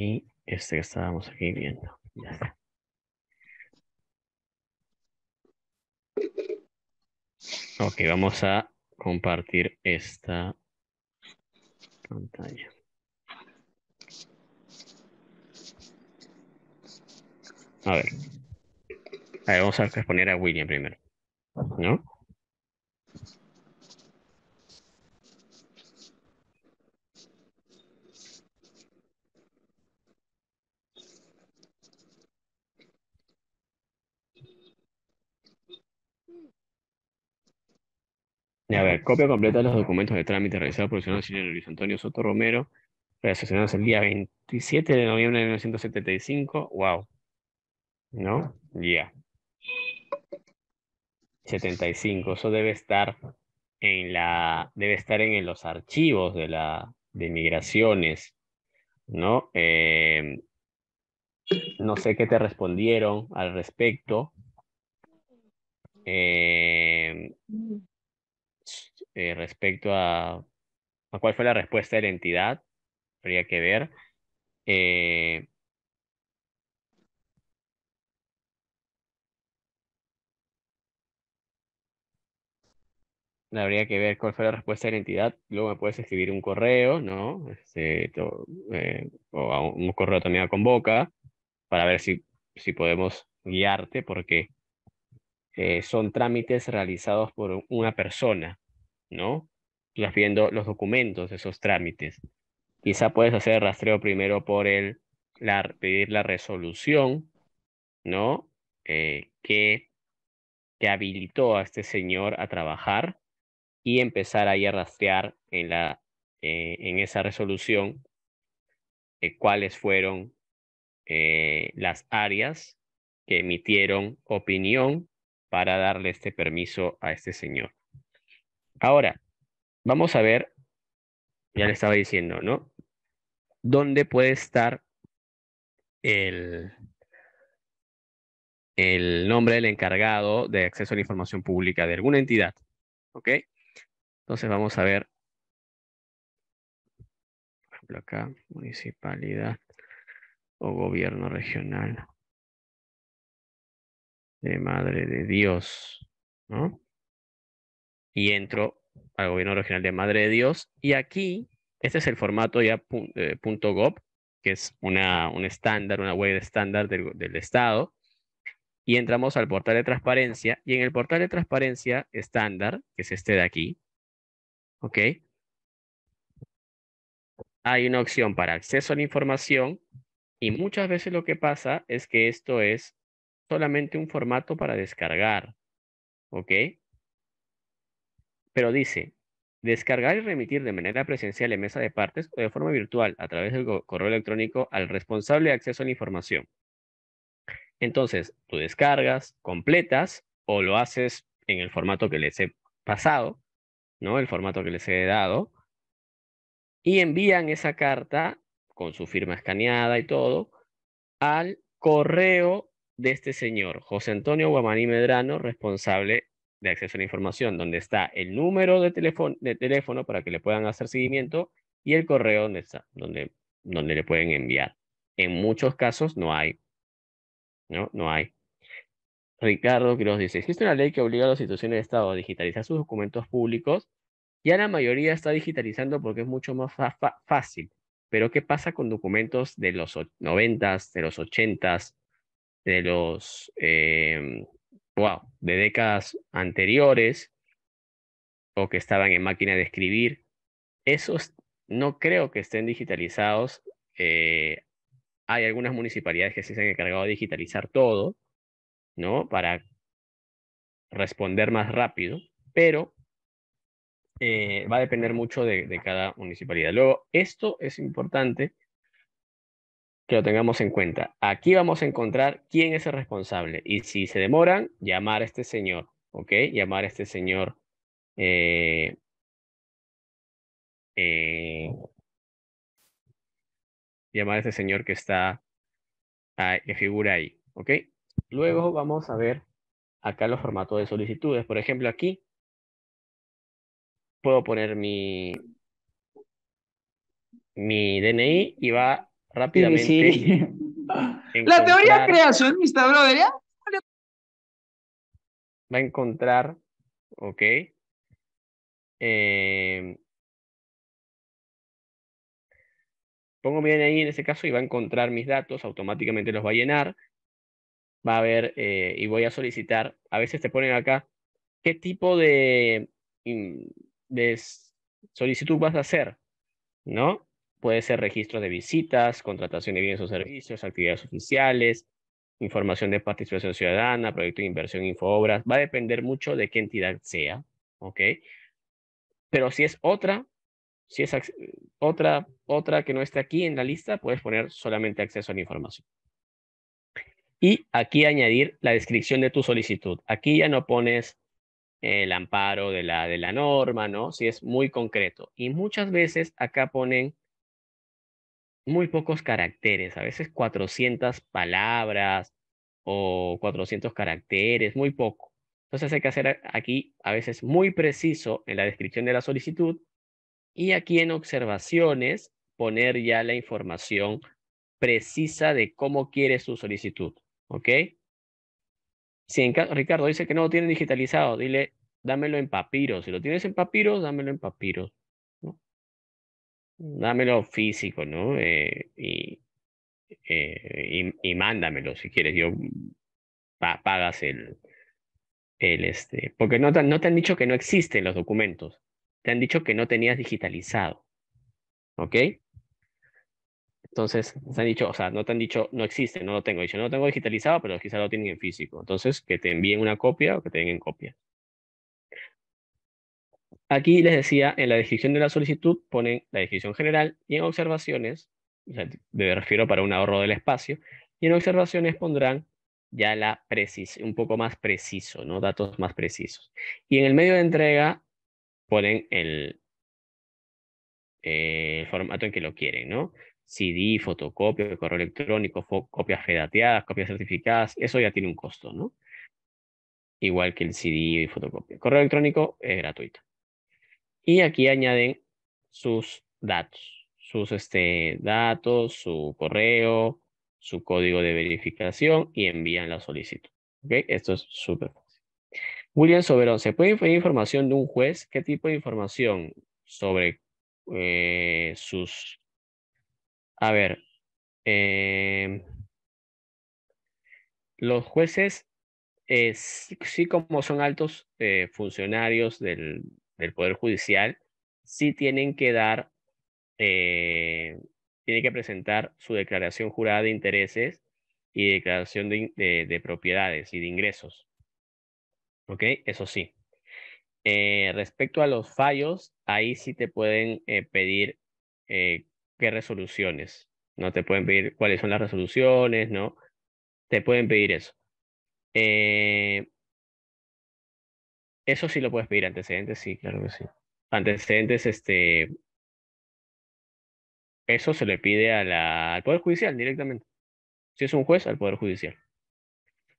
Speaker 2: y este que estábamos aquí viendo. Ya Ok, vamos a compartir esta pantalla. A ver. vamos a responder a William primero. ¿No? A ver, copia completa de los documentos de trámite realizados por el señor Luis Antonio Soto Romero, reaccionados el día 27 de noviembre de 1975. Wow. ¿No? Ya. 75. Eso debe estar en la. Debe estar en los archivos de la de migraciones. ¿No? Em, no sé qué te respondieron al respecto. Em, eh, respecto a, cuál fue la respuesta de la entidad, habría que ver. Eh, habría que ver cuál fue la respuesta de la entidad. Luego me puedes escribir un correo, ¿no? Este, eh, o un, correo también a Convoca para ver si, si podemos guiarte, porque eh, son trámites realizados por una persona, ¿no? Estás viendo los documentos de esos trámites. Quizá puedes hacer rastreo primero por el, la, pedir la resolución, ¿no? Eh, que, que habilitó a este señor a trabajar y empezar ahí a rastrear en, la, eh, en esa resolución eh, cuáles fueron eh, las áreas que emitieron opinión para darle este permiso a este señor. Ahora, vamos a ver, ya le estaba diciendo, ¿no? ¿Dónde puede estar el, el nombre del encargado de acceso a la información pública de alguna entidad? ¿Ok? Entonces vamos a ver, por ejemplo acá, municipalidad o gobierno
Speaker 3: regional de Madre de Dios,
Speaker 2: ¿no? Y entro al gobierno regional de Madre de Dios y aquí, este es el formato ya eh, punto .gov, que es una, un estándar, una web estándar del, del Estado, y entramos al portal de transparencia, y en el portal de transparencia estándar, que es este de aquí, Ok. Hay una opción para acceso a la información y muchas veces lo que pasa es que esto es solamente un formato para descargar. ¿Ok? Pero dice, descargar y remitir de manera presencial en mesa de partes o de forma virtual a través del correo electrónico al responsable de acceso a la información. Entonces, tú descargas, completas o lo haces en el formato que les he pasado el formato que les he dado. Y envían esa carta con su firma escaneada y todo al correo de este señor, José Antonio Guamaní Medrano, responsable de acceso a la información, donde está el número de teléfono, de teléfono para que le puedan hacer seguimiento y el correo donde, está, donde, le pueden enviar. En muchos casos no hay. No, no hay. Ricardo nos dice, existe una ley que obliga a las instituciones de Estado a digitalizar sus documentos públicos ya la mayoría está digitalizando porque es mucho más fácil. Pero ¿qué pasa con documentos de los 90, de los 80, de los, wow, em, de décadas anteriores o que estaban en máquina de escribir? Esos no creo que estén digitalizados. Eh, hay algunas municipalidades que se han encargado de digitalizar todo, ¿no? Para responder más rápido, pero eh, va a depender mucho de, cada municipalidad. Luego, esto es importante que lo tengamos en cuenta. Aquí vamos a encontrar quién es el responsable y si se demoran, llamar a este señor, ¿ok? Llamar a este señor eh, eh, llamar a este señor que está, ah, que figura ahí, ¿ok? Luego vamos a ver acá los formatos de solicitudes. Por ejemplo, aquí puedo poner mi, mi DNI y va rápidamente. La teoría creacionista, brother. Va a encontrar, ok. Em, pongo mi DNI en ese caso y va a encontrar mis datos, automáticamente los va a llenar. Va a ver eh, y voy a solicitar. A veces te ponen acá qué tipo de de solicitud vas a hacer, ¿no? Puede ser registro de visitas, contratación de bienes o servicios, actividades oficiales, información de participación ciudadana, proyecto de inversión, infoobras. Va a depender mucho de qué entidad sea, ¿ok? Pero si es otra, si es otra, otra que no esté aquí en la lista, puedes poner solamente acceso a la información. Y aquí añadir la descripción de tu solicitud. Aquí ya no pones el amparo de la, de la norma, ¿no? Si es muy concreto. Y muchas veces acá ponen muy pocos caracteres, a veces 400 palabras o 400 caracteres, muy poco. Entonces hay que hacer aquí a veces muy preciso en la descripción de la solicitud y aquí en observaciones poner ya la información precisa de cómo quiere su solicitud, ¿ok? Si en Ricardo dice que no lo tienen digitalizado, dile, dámelo en papiro. Si lo tienes en papiro, dámelo en papiro. Dámelo físico, ¿no? Eh, eh, y, y, mándamelo si quieres. Yo pagas el, el este. Porque no, no te han dicho que no existen los documentos. Te han dicho que no tenías digitalizado. ¿Ok? Entonces, han dicho, o sea, no te han dicho, no existe, no lo tengo. Dicho, no lo tengo digitalizado, pero quizá lo tienen en físico. Entonces, que te envíen una copia o que te den en copia. Aquí les decía, en la descripción de la solicitud ponen la descripción general y en observaciones, me refiero para un ahorro del espacio, y en observaciones pondrán ya la precisa un poco más preciso, ¿no? Datos más precisos. Y en el medio de entrega ponen el, eh, el formato en que lo quieren, ¿no? CD, fotocopia, correo electrónico, copias fedateadas, copias certificadas, eso ya tiene un costo, ¿no? Igual que el CD y fotocopia. Correo electrónico es gratuito. Y aquí añaden sus datos, sus este, datos, su correo, su código de verificación y envían la solicitud. ¿Ok? Esto es súper fácil. William Soberón, ¿se puede pedir información de un juez? ¿Qué tipo de información sobre eh, sus a ver, em, los jueces, eh, sí, como son altos eh, funcionarios del, Poder Judicial, sí tienen que dar, eh, tienen que presentar su declaración jurada de intereses y declaración de, de propiedades y de ingresos. ¿Ok? Eso sí. respecto a los fallos, ahí sí te pueden pedir qué resoluciones, ¿no? Te pueden pedir cuáles son las resoluciones, ¿no? Te pueden pedir eso. Eh, eso sí lo puedes pedir, antecedentes, sí, claro que sí. Antecedentes, este... Eso se le pide a la, al Poder Judicial directamente. Si es un juez, al Poder Judicial.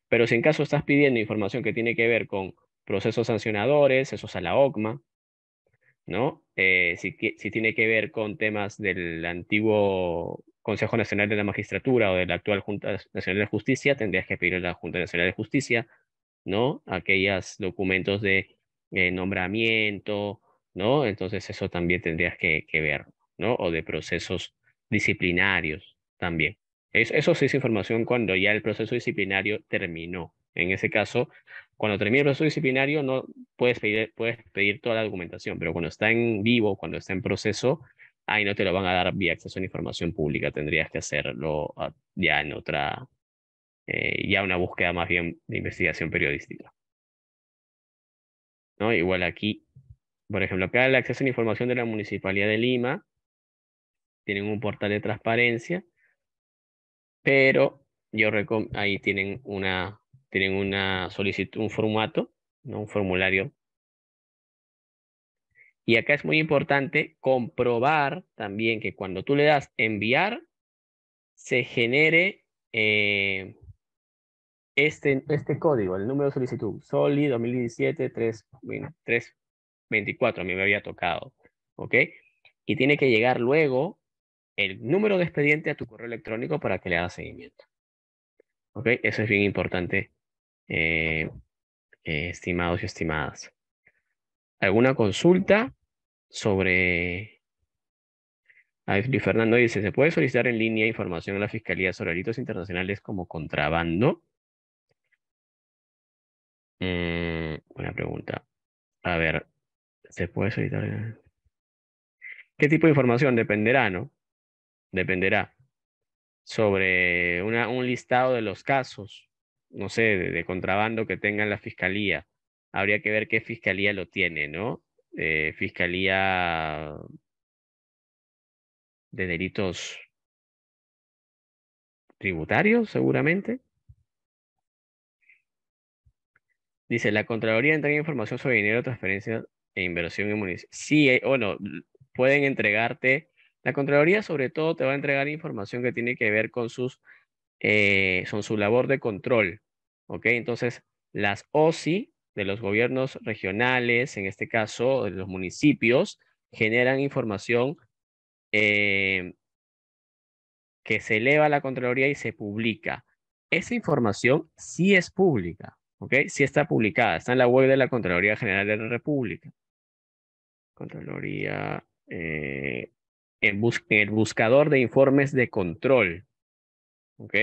Speaker 2: Pero si en caso estás pidiendo información que tiene que ver con procesos sancionadores, eso es a la OCMA, ¿no? Eh, si, si, tiene que ver con temas del antiguo Consejo Nacional de la Magistratura o de la actual Junta Nacional de Justicia, tendrías que pedirle a la Junta Nacional de Justicia, ¿no? Aquellos documentos de eh, nombramiento, ¿no? Entonces eso también tendrías que, que, ver, ¿no? O de procesos disciplinarios también. Eso, eso sí es información cuando ya el proceso disciplinario terminó. En ese caso, cuando termina el proceso disciplinario, no puedes pedir, puedes pedir toda la documentación, pero cuando está en vivo, cuando está en proceso, ahí no te lo van a dar vía acceso a la información pública, tendrías que hacerlo ah, ya en otra, eh, ya una búsqueda más bien de investigación periodística. ¿No? Igual aquí, por ejemplo, acá el acceso a la información de la Municipalidad de Lima, tienen un portal de transparencia, pero yo ahí tienen una, tienen una solicitud, un formato, un formulario. Y acá es muy importante comprobar también que cuando tú le das enviar, se genere eh, este, este código, el número de solicitud, SOLI 2017 324, a mí me había tocado, ¿ok? Y tiene que llegar luego el número de expediente a tu correo electrónico para que le hagas seguimiento. ¿Ok? Eso es bien importante eh, eh, estimados y estimadas. ¿Alguna consulta sobre... Fernando dice, ¿se puede solicitar en línea información a la Fiscalía sobre delitos internacionales como contrabando?
Speaker 3: Una mm, buena pregunta. A ver, ¿se puede solicitar?
Speaker 2: ¿Qué tipo de información? Dependerá, ¿no? Dependerá sobre un listado de los casos no sé, de, contrabando que tenga la fiscalía. Habría que ver qué fiscalía lo tiene, ¿no? Eh, fiscalía de delitos
Speaker 3: tributarios, seguramente.
Speaker 2: Dice, la Contraloría entrega información sobre dinero, transferencia e inversión en municipios. Sí, eh, bueno, pueden entregarte. La Contraloría sobre todo te va a entregar información que tiene que ver con, sus, eh, con su labor de control. ¿ok? Entonces, las OSI de los gobiernos regionales, en este caso de los municipios, generan información eh, que se eleva a la Contraloría y se publica. Esa información sí es pública, ¿ok? Sí está publicada, está en la web de la Contraloría General de la República. Contraloría, eh, en, en el buscador de informes de control, ¿ok?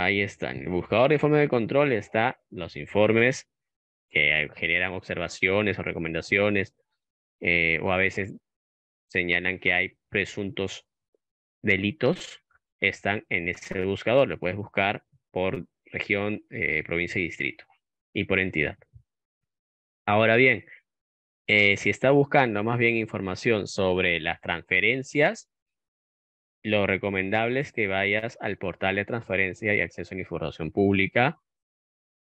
Speaker 2: Ahí En El buscador de informe de control están los informes que generan observaciones o recomendaciones, eh, o a veces señalan que hay presuntos delitos, están en ese buscador. Lo puedes buscar por región, eh, provincia y distrito, y por entidad. Ahora bien, eh, si está buscando más bien información sobre las transferencias, lo recomendable es que vayas al portal de transparencia y acceso a la información pública.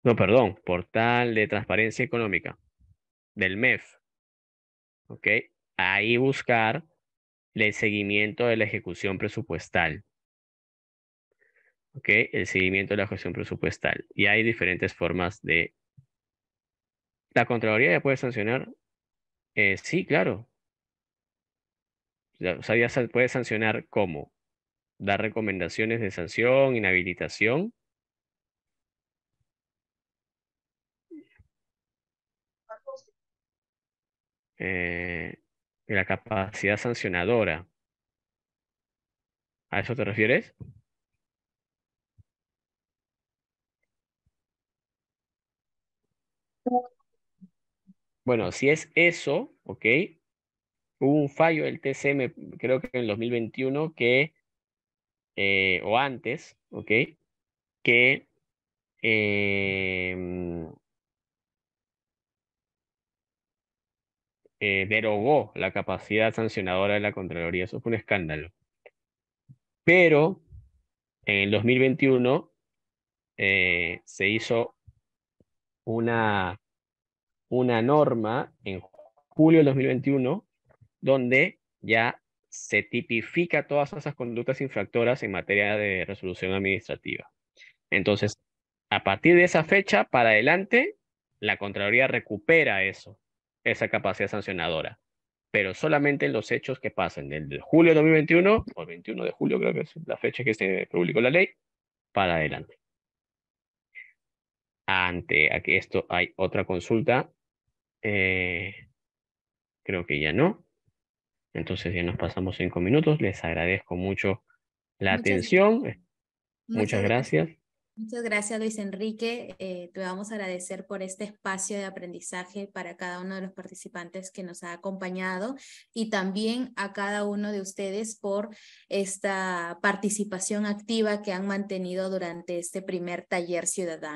Speaker 2: No, perdón, portal de transparencia económica del MEF. ¿Ok? Ahí buscar el seguimiento de la ejecución presupuestal. ¿Ok? El seguimiento de la ejecución presupuestal. Y hay diferentes formas de... ¿La Contraloría ya puede sancionar? Eh, sí, claro. O sea, ya se puede sancionar cómo? Dar recomendaciones de sanción, inhabilitación. Eh, la capacidad sancionadora. ¿A eso te refieres? Bueno, si es eso, ok, hubo un fallo del TCM, creo que en el 2021, que, eh, o antes, ¿ok? Que em, eh, derogó la capacidad sancionadora de la Contraloría. Eso fue un escándalo. Pero en el 2021 eh, se hizo una, una norma en julio del 2021 donde ya se tipifica todas esas conductas infractoras en materia de resolución administrativa. Entonces, a partir de esa fecha para adelante, la Contraloría recupera eso, esa capacidad sancionadora, pero solamente en los hechos que pasen del julio de 2021, o el 21 de julio creo que es la fecha que se publicó la ley, para adelante. Ante aquí, esto hay otra consulta, eh, creo que ya no. Entonces ya nos pasamos cinco minutos. Les agradezco mucho la atención. Muchas gracias.
Speaker 1: Muchas gracias, Luis Enrique. Eh, te vamos a agradecer por este espacio de aprendizaje para cada uno de los participantes que nos ha acompañado y también a cada uno de ustedes por esta participación activa que han mantenido durante este primer taller ciudadano.